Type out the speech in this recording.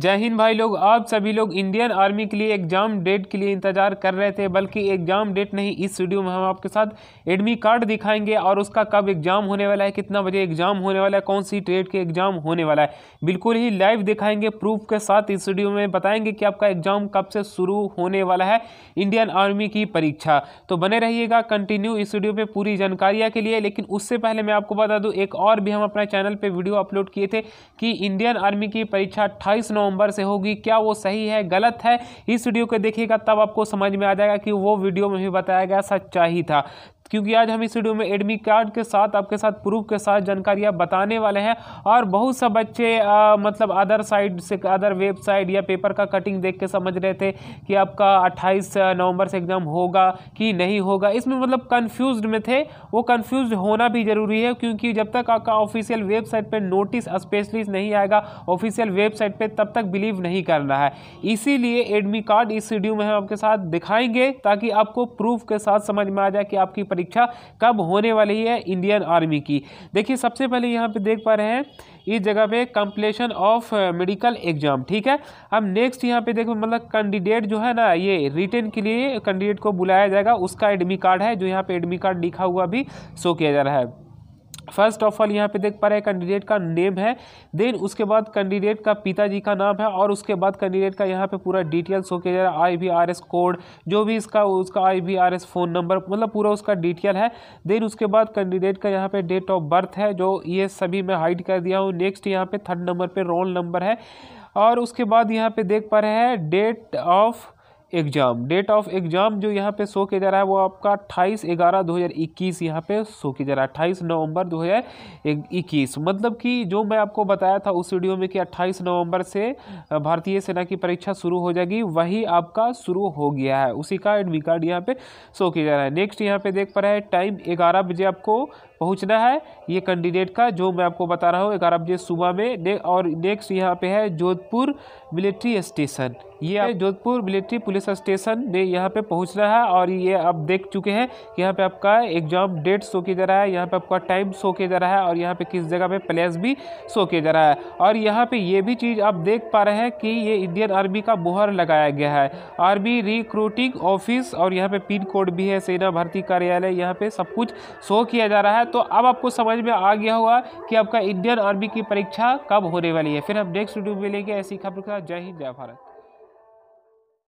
जय हिंद भाई लोग आप सभी लोग इंडियन आर्मी के लिए एग्जाम डेट के लिए इंतजार कर रहे थे बल्कि एग्जाम डेट नहीं इस वीडियो में हम आपके साथ एडमी कार्ड दिखाएंगे और उसका कब एग्जाम होने वाला है कितना बजे एग्जाम होने वाला है कौन सी डेट के एग्जाम होने वाला है बिल्कुल ही लाइव दिखाएंगे प्रूफ के साथ इस वीडियो में बताएंगे कि आपका एग्जाम कब से शुरू होने वाला है इंडियन आर्मी की परीक्षा तो बने रहिएगा कंटिन्यू इस वीडियो पर पूरी जानकारियाँ के लिए लेकिन उससे पहले मैं आपको बता दूँ एक और भी हम अपने चैनल पर वीडियो अपलोड किए थे कि इंडियन आर्मी की परीक्षा अट्ठाईस नवंबर नवंबर से होगी क्या वो सही है गलत है इस वीडियो को देखिएगा तब आपको समझ में आ जाएगा कि वो वीडियो में भी बताया गया सच्चा ही था क्योंकि आज हम इस वीडियो में एडमिट कार्ड के साथ आपके साथ प्रूफ के साथ जानकारियाँ बताने वाले हैं और बहुत सा बच्चे आ, मतलब अदर साइड से अदर वेबसाइट या पेपर का कटिंग देख के समझ रहे थे कि आपका 28 नवंबर से एग्ज़ाम होगा कि नहीं होगा इसमें मतलब कन्फ्यूज में थे वो कन्फ्यूज होना भी ज़रूरी है क्योंकि जब तक आपका ऑफिशियल वेबसाइट पर नोटिस स्पेशली नहीं आएगा ऑफिशियल वेबसाइट पर तब तक बिलीव नहीं कर रहा है इसीलिए एडमिट कार्ड इस वीडियो में हम आपके साथ दिखाएंगे ताकि आपको प्रूफ के साथ समझ में आ जाए कि आपकी परीक्षा कब होने वाली है इंडियन आर्मी की देखिए सबसे पहले यहाँ पे देख पा रहे हैं इस जगह पे कंप्लीशन ऑफ मेडिकल एग्जाम ठीक है अब नेक्स्ट यहाँ पे देखो मतलब कैंडिडेट जो है ना ये रिटर्न के लिए कैंडिडेट को बुलाया जाएगा उसका एडमिट कार्ड है जो यहाँ पे एडमिट कार्ड लिखा हुआ भी शो किया जा रहा है फर्स्ट ऑफ ऑल यहाँ पे देख पा रहे हैं कैंडिडेट का नेम है देन उसके बाद कैंडिडेट का पिताजी का नाम है और उसके बाद कैंडिडेट का यहाँ पे पूरा डिटेल्स हो होके जा रहा है आई कोड जो भी इसका उसका I V R S phone number मतलब पूरा उसका डिटेल है देन उसके बाद कैंडिडेट का यहाँ पे डेट ऑफ बर्थ है जो ये सभी मैं हाइड कर दिया हूँ नेक्स्ट यहाँ पे थर्ड नंबर पर रोल नंबर है और उसके बाद यहाँ पे देख पा रहे हैं date of exam date of exam जो यहाँ पे शो किया जा रहा है वो आपका अट्ठाईस ग्यारह दो हज़ार इक्कीस यहाँ पे शो किया जा रहा है अट्ठाईस नवंबर दो हज़ार इक्कीस मतलब कि जो मैं आपको बताया था उस वीडियो में कि अट्ठाईस नवंबर से भारतीय सेना की परीक्षा शुरू हो जाएगी वही आपका शुरू हो गया है उसी का एडमिट कार्ड यहाँ पर शो किया जा रहा है नेक्स्ट यहाँ पर देख पा रहे हैं टाइम ग्यारह बजे आपको पहुंचना है ये कैंडिडेट का जो मैं आपको बता रहा हूँ ग्यारह बजे सुबह में ने, और नेक्स्ट यहाँ पे है जोधपुर मिलिट्री स्टेशन ये जोधपुर मिलिट्री पुलिस स्टेशन में यहाँ पे पहुँचना है और ये आप देख चुके हैं यहाँ पे आपका एग्ज़ाम डेट शो किया जा रहा है यहाँ पे आपका टाइम शो किया जा रहा है और यहाँ पे किस जगह पे प्लेस भी शो किया जा रहा है और यहाँ पे ये भी चीज़ आप देख पा रहे हैं कि ये इंडियन आर्मी का मुहर लगाया गया है आर्मी रिक्रूटिंग ऑफिस और यहाँ पर पिन कोड भी है सेना भर्ती कार्यालय यहाँ पर सब कुछ शो किया जा रहा है तो अब आपको समझ में आ गया होगा कि आपका इंडियन आर्मी की परीक्षा कब होने वाली है फिर हम नेक्स्ट वीडियो में मिलेंगे ऐसी खबर का जय हिंद जय भारत